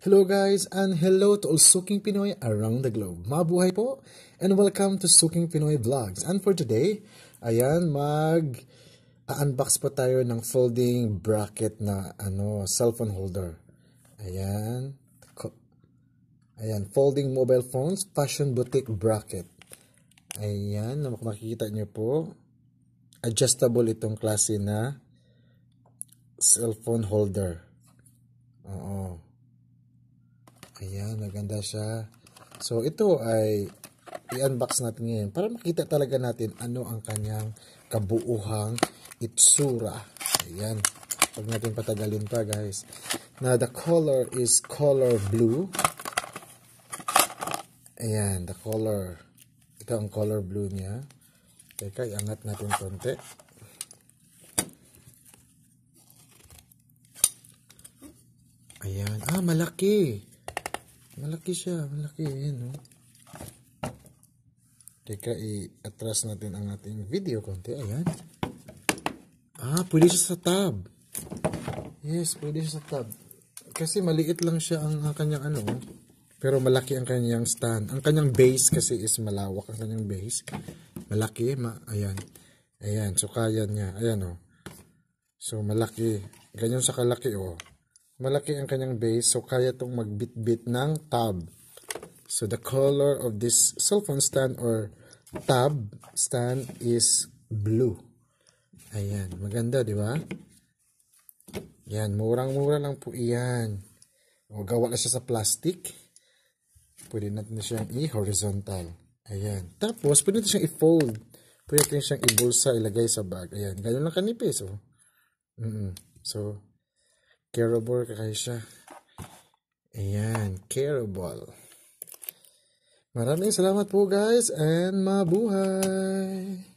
Hello guys and hello to all Suking Pinoy around the globe. Mabuhay po and welcome to Suking Pinoy Vlogs. And for today, ayan mag unbox po tayo ng folding bracket na ano cellphone holder. Ayan. Ayan, folding mobile phones, fashion boutique bracket. Ayan, makikita nyo po. Adjustable itong klase na cellphone holder. Oo. Ayan, maganda siya. So, ito ay i-unbox natin ngayon para makita talaga natin ano ang kanyang kabuuhang itsura. Ayan. Huwag natin patagalin pa, guys. Now, the color is color blue. Ayan, the color. Ito ang color blue niya. Teka, iangat natin konti. Ayan. Ah, malaki. Malaki siya, malaki. Ayan, no? Oh. Teka, i-atras natin ang ating video konti. Ayan. Ah, pwede siya sa tab. Yes, pwede siya sa tab. Kasi maliit lang siya ang, ang kanyang ano. Oh. Pero malaki ang kanyang stand. Ang kanyang base kasi is malawak ang kanyang base. Malaki. Ma ayan. Ayan. So, kaya niya. Ayan, oh. So, malaki. Ganyan sa kalaki, oh malaki ang kanyang base so kaya itong magbitbit ng tab. So the color of this cell phone stand or tab stand is blue. Ayan, maganda 'di ba? Yan, murang-mura lang po iyan. O, gawa na siya sa plastic. Pwede natin na siyang i-horizontal. Ayan. Tapos, pwede natin siyang i-fold. Pwede natin siyang i-bulsa, ilagay sa bag. Ayan, ganyan lang kanipis. Oh. Mm -mm. So, Carobor kakay siya. Ayan, Carobol. Maraming salamat po guys and mabuhay!